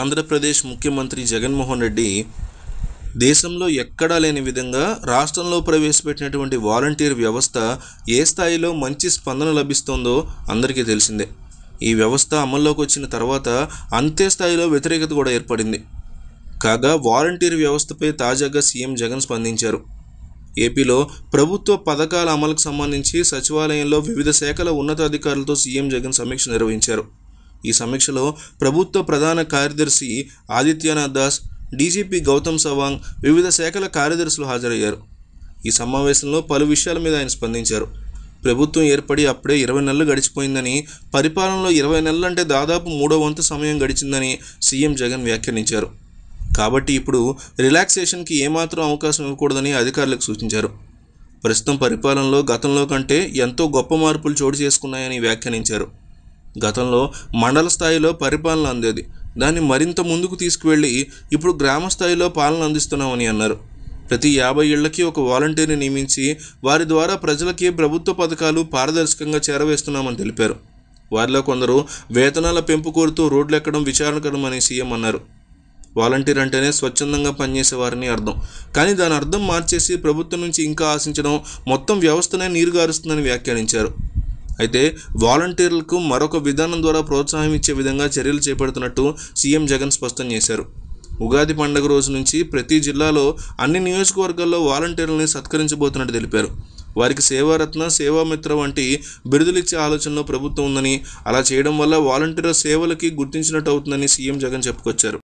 ఆంధ్రప్రదేశ్ ముఖ్యమంత్రి జగన్మోహన్ రెడ్డి దేశంలో ఎక్కడా లేని విధంగా రాష్ట్రంలో ప్రవేశపెట్టినటువంటి వాలంటీర్ వ్యవస్థ ఏ స్థాయిలో మంచి స్పందన లభిస్తోందో అందరికీ తెలిసిందే ఈ వ్యవస్థ అమల్లోకి వచ్చిన తర్వాత అంతే స్థాయిలో వ్యతిరేకత కూడా ఏర్పడింది కాగా వాలంటీర్ వ్యవస్థపై తాజాగా సీఎం జగన్ స్పందించారు ఏపీలో ప్రభుత్వ పథకాల అమలుకు సంబంధించి సచివాలయంలో వివిధ శాఖల ఉన్నతాధికారులతో సీఎం జగన్ సమీక్ష నిర్వహించారు ఈ సమీక్షలో ప్రభుత్వ ప్రధాన కార్యదర్శి ఆదిత్యనాథ్ దాస్ డీజీపీ గౌతమ్ సవాంగ్ వివిధ శాఖల కార్యదర్శులు హాజరయ్యారు ఈ సమావేశంలో పలు విషయాల మీద ఆయన స్పందించారు ప్రభుత్వం ఏర్పడి అప్పుడే ఇరవై నెలలు గడిచిపోయిందని పరిపాలనలో ఇరవై నెలలంటే దాదాపు మూడో వంతు సమయం గడిచిందని సీఎం జగన్ వ్యాఖ్యానించారు కాబట్టి ఇప్పుడు రిలాక్సేషన్కి ఏమాత్రం అవకాశం ఇవ్వకూడదని అధికారులకు సూచించారు ప్రస్తుతం పరిపాలనలో గతంలో కంటే ఎంతో గొప్ప మార్పులు చోటు చేసుకున్నాయని వ్యాఖ్యానించారు గతంలో మండల స్థాయిలో పరిపాలన అందేది దాన్ని మరింత ముందుకు తీసుకువెళ్ళి ఇప్పుడు గ్రామ స్థాయిలో పాలన అందిస్తున్నామని అన్నారు ప్రతి యాభై ఏళ్లకి ఒక వాలంటీర్ని నియమించి వారి ద్వారా ప్రజలకి ప్రభుత్వ పథకాలు పారదర్శకంగా చేరవేస్తున్నామని తెలిపారు వారిలో కొందరు వేతనాల పెంపు కోరుతూ ఎక్కడం విచారణకరం అని సీఎం అన్నారు వాలంటీర్ అంటేనే స్వచ్ఛందంగా పనిచేసే వారిని అర్థం కానీ దాని అర్థం మార్చేసి ప్రభుత్వం నుంచి ఇంకా ఆశించడం మొత్తం వ్యవస్థనే నీరుగారుస్తుందని వ్యాఖ్యానించారు అయితే వాలంటీర్లకు మరొక విధానం ద్వారా ప్రోత్సాహం ఇచ్చే విధంగా చర్యలు చేపడుతున్నట్టు సీఎం జగన్ స్పష్టం చేశారు ఉగాది పండుగ రోజు నుంచి ప్రతి జిల్లాలో అన్ని నియోజకవర్గాల్లో వాలంటీర్లని సత్కరించబోతున్నట్టు తెలిపారు వారికి సేవారత్న సేవామిత్ర వంటి బిరుదులిచ్చే ఆలోచనలో ప్రభుత్వం ఉందని అలా చేయడం వల్ల వాలంటీర్ సేవలకి గుర్తించినట్టు అవుతుందని సీఎం జగన్ చెప్పుకొచ్చారు